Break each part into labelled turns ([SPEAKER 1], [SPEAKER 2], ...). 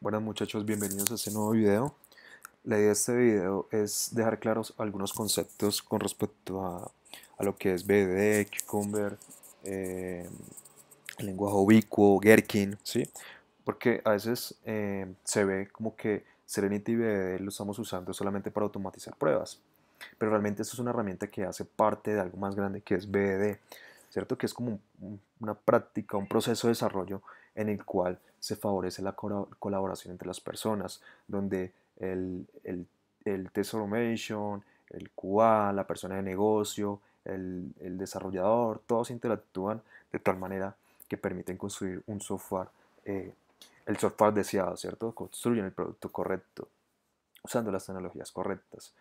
[SPEAKER 1] Buenas muchachos, bienvenidos a este nuevo video. La idea de este video es dejar claros algunos conceptos con respecto a, a lo que es BDD, Cucumber, eh, el lenguaje ubicuo, Gherkin, ¿sí? Porque a veces eh, se ve como que Serenity y BD lo estamos usando solamente para automatizar pruebas, pero realmente esto es una herramienta que hace parte de algo más grande que es BD, ¿cierto? Que es como una práctica, un proceso de desarrollo en el cual se favorece la colaboración entre las personas, donde el, el, el el QA, la persona de negocio, el, el, desarrollador, todos interactúan de tal manera que permiten construir un software, eh, el software deseado, ¿cierto? Construyen el producto correcto, usando las tecnologías correctas.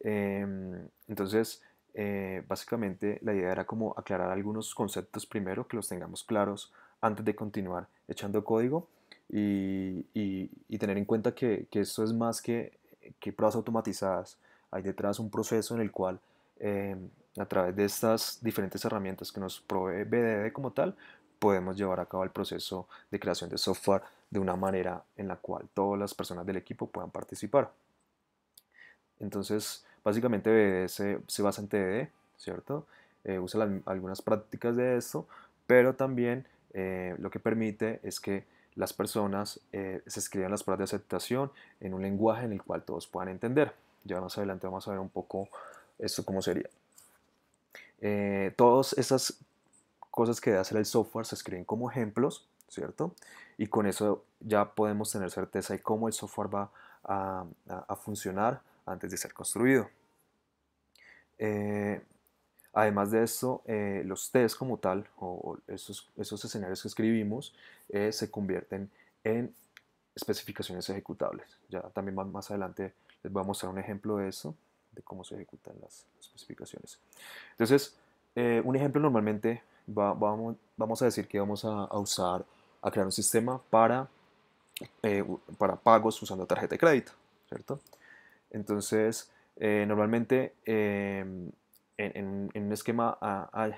[SPEAKER 1] Em, entonces, eh, básicamente la idea era como aclarar algunos conceptos primero, que los tengamos claros antes de continuar echando código y, tener en cuenta que, que, esto es más que, pruebas automatizadas. Hay detrás un proceso en el cual em, a través de estas diferentes herramientas que nos provee BDD como tal, podemos llevar a cabo el proceso de creación de software de una manera en la cual todas las personas del equipo puedan participar. Entonces, básicamente BDD se, basa en TDD, ¿cierto? Eh, usa algunas prácticas de esto, pero también eh, lo que permite es que las personas eh, se escriban las pruebas de aceptación en un lenguaje en el cual todos puedan entender. Ya más adelante vamos a ver un poco esto cómo sería. Eh, todas esas cosas que debe hacer el software se escriben como ejemplos, ¿cierto? Y con eso ya podemos tener certeza de cómo el software va a, funcionar antes de ser construido. Además de eso, eh, los test como tal, o, esos, escenarios que escribimos, eh, se convierten en especificaciones ejecutables. Ya también más adelante les voy a mostrar un ejemplo de eso, de cómo se ejecutan las especificaciones. Entonces, eh, un ejemplo normalmente vamos, vamos, a decir que vamos a, a, usar, a crear un sistema para, para pagos usando tarjeta de crédito, ¿cierto? Entonces, normalmente em, en, un esquema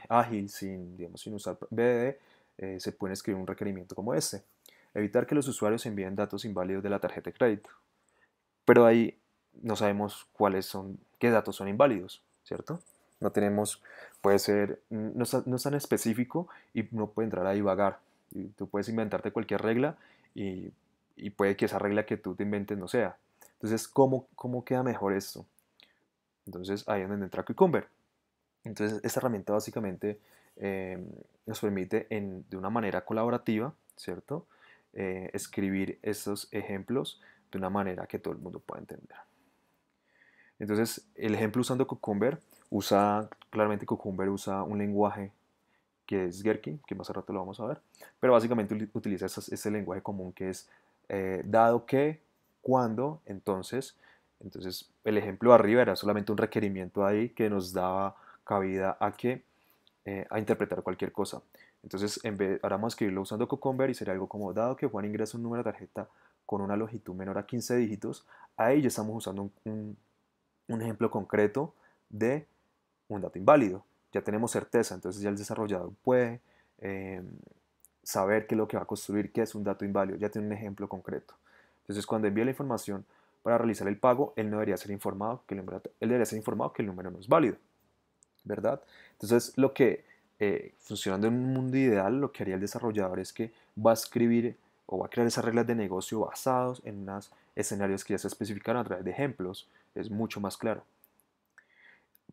[SPEAKER 1] ágil, sin, digamos, sin usar BD, eh, se puede escribir un requerimiento como este. Evitar que los usuarios envíen datos inválidos de la tarjeta de crédito. Pero ahí no sabemos cuáles son, qué datos son inválidos, ¿cierto? No tenemos, puede ser, no, no es tan específico y no puede entrar a divagar. tú puedes inventarte cualquier regla y, puede que esa regla que tú te inventes no sea. Entonces, ¿cómo, cómo queda mejor esto? Entonces, ahí es donde entra Cucumber entonces, esta herramienta básicamente em, nos permite en, de una manera colaborativa, ¿cierto? Eh, escribir esos ejemplos de una manera que todo el mundo pueda entender. Entonces, el ejemplo usando Cucumber usa, claramente Cucumber usa un lenguaje que es Gherkin, que más a rato lo vamos a ver, pero básicamente utiliza ese lenguaje común que es eh, dado que, cuando, entonces. Entonces, el ejemplo arriba era solamente un requerimiento ahí que nos daba cabida a que eh, a interpretar cualquier cosa. Entonces, en vez, ahora vamos a escribirlo usando Cucumber y sería algo como, dado que Juan ingresa un número de tarjeta con una longitud menor a 15 dígitos, ahí ya estamos usando un, ejemplo concreto de un dato inválido. Ya tenemos certeza, entonces ya el desarrollador puede eh, saber que es lo que va a construir, que es un dato inválido, ya tiene un ejemplo concreto. Entonces, cuando envíe la información para realizar el pago, él no debería ser informado que el él debería ser informado que el número no es válido. ¿verdad? Entonces, lo que, eh, funcionando en un mundo ideal, lo que haría el desarrollador es que va a escribir o va a crear esas reglas de negocio basados en unos escenarios que ya se especificaron a través de ejemplos. Es mucho más claro.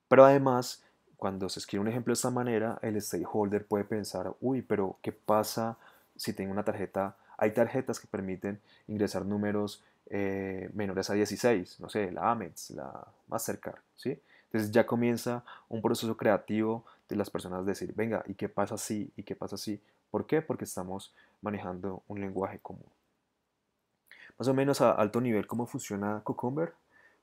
[SPEAKER 1] Pero además, cuando se escribe un ejemplo de esta manera, el stakeholder puede pensar, uy, pero ¿qué pasa si tengo una tarjeta? Hay tarjetas que permiten ingresar números eh, menores a 16, no sé, la Amex, la Mastercard, ¿sí? Entonces ya comienza un proceso creativo de las personas decir, venga, ¿y qué pasa así? ¿Y qué pasa así? ¿Por qué? Porque estamos manejando un lenguaje común. Más o menos a alto nivel, ¿cómo funciona Cucumber?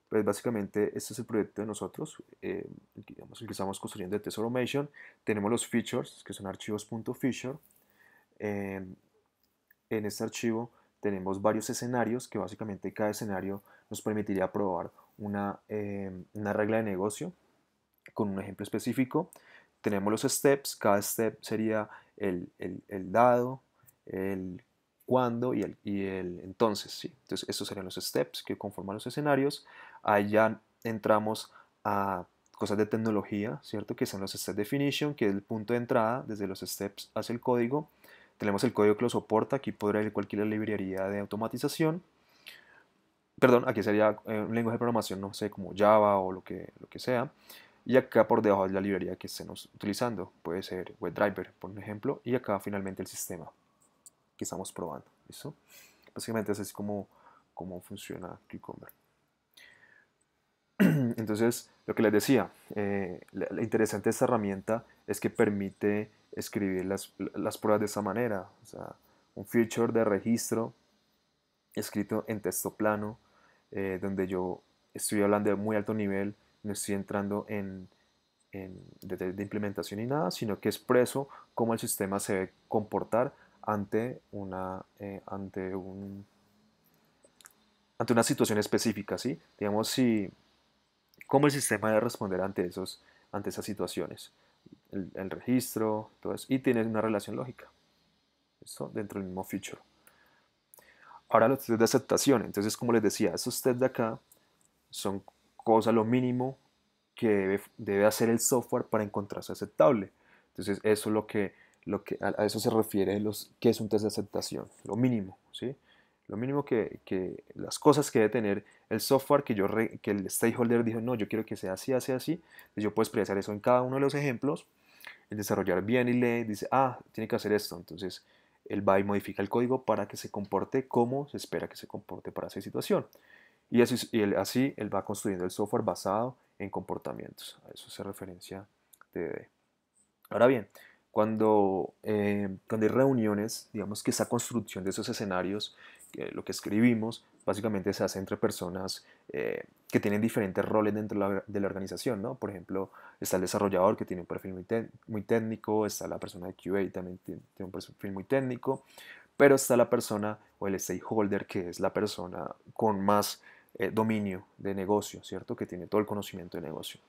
[SPEAKER 1] Pues básicamente este es el proyecto de nosotros, eh, el que estamos construyendo de Tesoromation. Tenemos los features, que son archivos.feature. Eh, en este archivo tenemos varios escenarios, que básicamente cada escenario nos permitiría probar eh, una, regla de negocio con un ejemplo específico. Tenemos los steps, cada step sería el, dado, el cuándo y el, entonces. ¿sí? Entonces, estos serían los steps que conforman los escenarios. Allá entramos a cosas de tecnología, ¿cierto? Que son los step definition, que es el punto de entrada desde los steps hacia el código. Tenemos el código que lo soporta, aquí podrá ir cualquier librería de automatización perdón, aquí sería eh, un lenguaje de programación, no sé, como Java o lo que, lo que sea. Y acá por debajo es la librería que estemos utilizando. Puede ser WebDriver, por ejemplo. Y acá finalmente el sistema que estamos probando. ¿Listo? Básicamente es como, como funciona Cucumber. Entonces, lo que les decía, eh, lo interesante de esta herramienta es que permite escribir las, pruebas de esa manera. O sea, un feature de registro escrito en texto plano, eh, donde yo estoy hablando de muy alto nivel, no estoy entrando en, detalles de implementación ni nada, sino que expreso cómo el sistema se debe comportar ante una, eh, ante un, ante una situación específica, ¿sí? Digamos, si, cómo el sistema debe responder ante, esos, ante esas situaciones. El, el registro, todo eso, y tiene una relación lógica. eso Dentro del mismo feature. Ahora los test de aceptación. Entonces, como les decía, esos test de acá son cosas, lo mínimo que debe, hacer el software para encontrarse aceptable. Entonces, eso es lo que, lo que a, eso se refiere los que es un test de aceptación, lo mínimo, ¿sí? Lo mínimo que, las cosas que debe tener el software que yo que el stakeholder dijo, no, yo quiero que sea así, así, así. Entonces, pues yo puedo expresar eso en cada uno de los ejemplos. El desarrollar bien y le dice, ah, tiene que hacer esto. Entonces, él va y modifica el código para que se comporte como se espera que se comporte para esa situación. Y así, él, va construyendo el software basado en comportamientos. A eso se referencia DDD. Ahora bien, eh, cuando, hay reuniones, digamos que esa construcción de esos escenarios, lo que escribimos, básicamente se hace entre personas eh, que tienen diferentes roles dentro de la, organización, ¿no? Por ejemplo, está el desarrollador que tiene un perfil muy, técnico, está la persona de QA también tiene, un perfil muy técnico, pero está la persona o el stakeholder que es la persona con más eh, dominio de negocio, ¿cierto? Que tiene todo el conocimiento de negocio.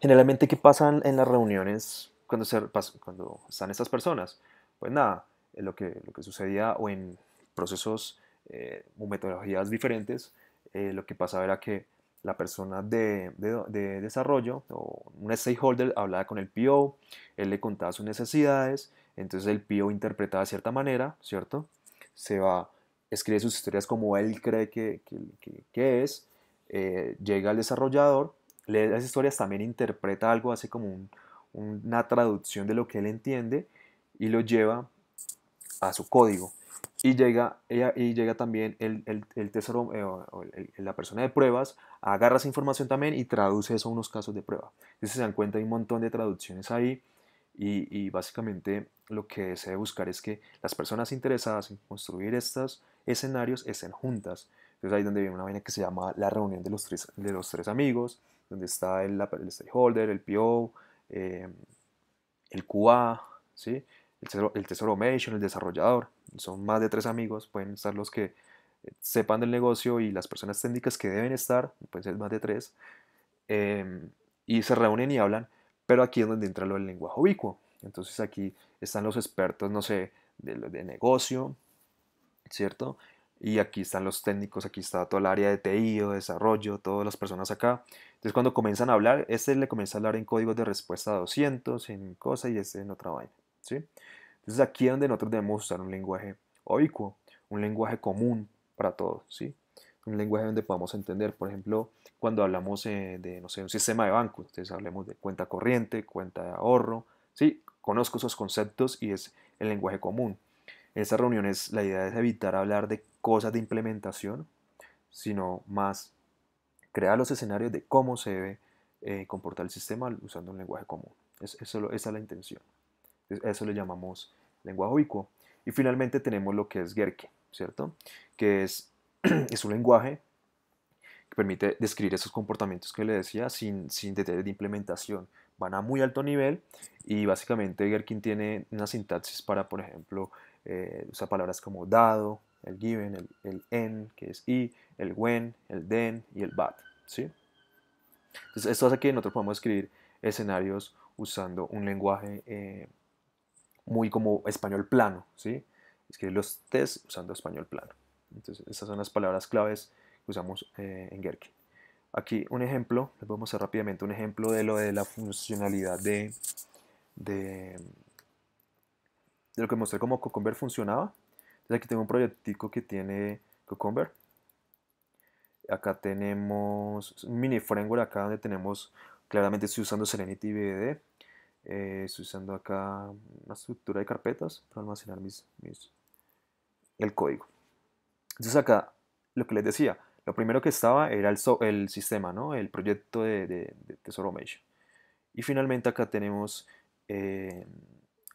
[SPEAKER 1] Generalmente, ¿qué pasa en las reuniones cuando, cuando están estas personas? Pues nada, eh, lo que, lo que sucedía o en procesos eh, metodologías diferentes, eh, lo que pasaba era que la persona de, desarrollo o un stakeholder hablaba con el PO, él le contaba sus necesidades, entonces el PO interpretaba de cierta manera, ¿cierto? Se va, escribe sus historias como él cree que, es, eh, llega al desarrollador, lee las historias, también interpreta algo, hace como una traducción de lo que él entiende y lo lleva a su código. Y llega, y llega también el, tesoro, eh, la persona de pruebas, agarra esa información también y traduce eso a unos casos de prueba. Entonces se dan cuenta, hay un montón de traducciones ahí y, básicamente lo que se debe buscar es que las personas interesadas en construir estos escenarios estén juntas. Entonces ahí donde viene una vaina que se llama la reunión de los tres, de los tres amigos, donde está el, el stakeholder, el PO, eh, el QA, ¿sí? el tesoro, el el desarrollador, son más de tres amigos, pueden estar los que eh, sepan del negocio y las personas técnicas que deben estar, pueden ser más de tres, em, y se reúnen y hablan, pero aquí es donde entra lo del lenguaje ubicuo. Entonces aquí están los expertos, no sé, de, negocio, ¿cierto? Y aquí están los técnicos, aquí está toda el área de TI o desarrollo, todas las personas acá. Entonces cuando comienzan a hablar, este le comienza a hablar en códigos de respuesta 200, en cosas y este en otra vaina, ¿sí? es aquí donde nosotros debemos usar un lenguaje obicuo, un lenguaje común para todos, ¿sí? Un lenguaje donde podamos entender, por ejemplo, cuando hablamos eh, de, no sé, un sistema de banco, entonces hablemos de cuenta corriente, cuenta de ahorro, ¿sí? Conozco esos conceptos y es el lenguaje común. En estas reuniones la idea es evitar hablar de cosas de implementación, sino más crear los escenarios de cómo se debe eh, comportar el sistema usando un lenguaje común. esa es la intención. Eso le llamamos lenguaje ubicuo. Y finalmente tenemos lo que es Gerke, ¿cierto? Que es, es un lenguaje que permite describir esos comportamientos que le decía sin, sin detalles de implementación. Van a muy alto nivel y básicamente Gerkin tiene una sintaxis para, por ejemplo, eh, usar palabras como dado, el given, el, el en, que es y, el when, el then y el but. ¿sí? Entonces, esto hace que nosotros podamos escribir escenarios usando un lenguaje eh, muy como español plano, ¿sí? Escribir los test usando español plano. Entonces, esas son las palabras claves que usamos eh, en Gherkin. Aquí un ejemplo, les vamos a mostrar rápidamente un ejemplo de lo de la funcionalidad de, de, lo que mostré cómo Cucumber funcionaba. Entonces aquí tengo un proyectico que tiene Cucumber. Acá tenemos un mini framework acá donde tenemos, claramente estoy usando Serenity BDD. Eh, estoy usando acá una estructura de carpetas para almacenar mis, el código. Entonces acá, lo que les decía, lo primero que estaba era el, el sistema, ¿no? el proyecto de, de, de, Tesoro Mesh, Y finalmente acá tenemos eh,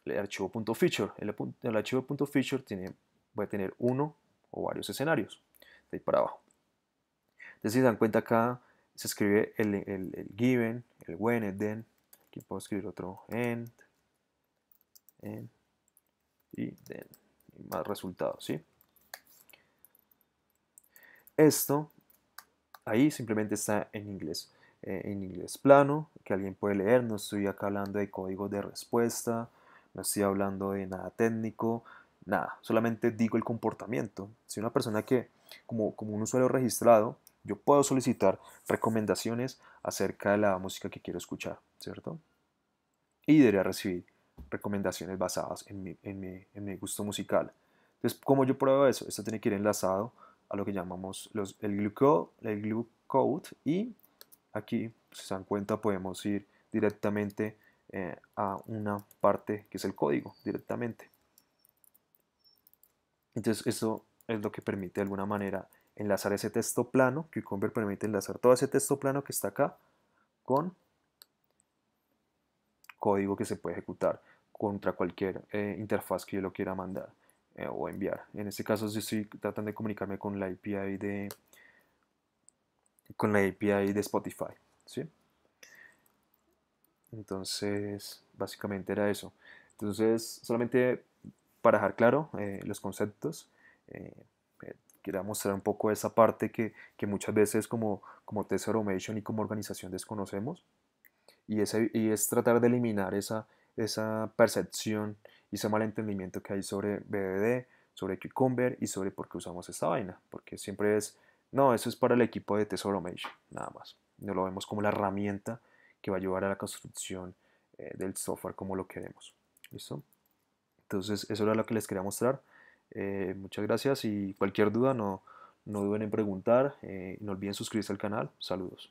[SPEAKER 1] el archivo .feature. El, el archivo .feature tiene, va a tener uno o varios escenarios, de ahí para abajo. Entonces si se dan cuenta acá, se escribe el, el given, el when, el then, Aquí puedo escribir otro end, end y then. más resultados, ¿sí? Esto, ahí simplemente está en inglés. Eh, en inglés plano, que alguien puede leer. No estoy acá hablando de código de respuesta, no estoy hablando de nada técnico, nada. Solamente digo el comportamiento. Si una persona que, como, como un usuario registrado, yo puedo solicitar recomendaciones acerca de la música que quiero escuchar, ¿cierto? Y debería recibir recomendaciones basadas en mi, gusto musical. Entonces, ¿cómo yo pruebo eso? Esto tiene que ir enlazado a lo que llamamos el glue code. y aquí, si se dan cuenta, podemos ir directamente eh, a una parte que es el código, directamente. Entonces, eso es lo que permite de alguna manera enlazar ese texto plano, Cucumber permite enlazar todo ese texto plano que está acá con código que se puede ejecutar contra cualquier eh, interfaz que yo lo quiera mandar eh, o enviar. En este caso si estoy tratando de comunicarme con la API de con la API de Spotify, ¿sí? Entonces, básicamente era eso. Entonces, solamente para dejar claro eh, los conceptos, quería mostrar un poco esa parte que, muchas veces como, como Test Automation y como organización desconocemos. Y, ese, y es tratar de eliminar esa, esa percepción y ese malentendimiento que hay sobre BDD sobre Cucumber y sobre por qué usamos esta vaina. Porque siempre es, no, eso es para el equipo de tesoro Automation, nada más. No lo vemos como la herramienta que va a llevar a la construcción eh, del software como lo queremos. ¿Listo? Entonces, eso era lo que les quería mostrar. Eh, muchas gracias y cualquier duda no, no duden en preguntar. Eh, no olviden suscribirse al canal. Saludos.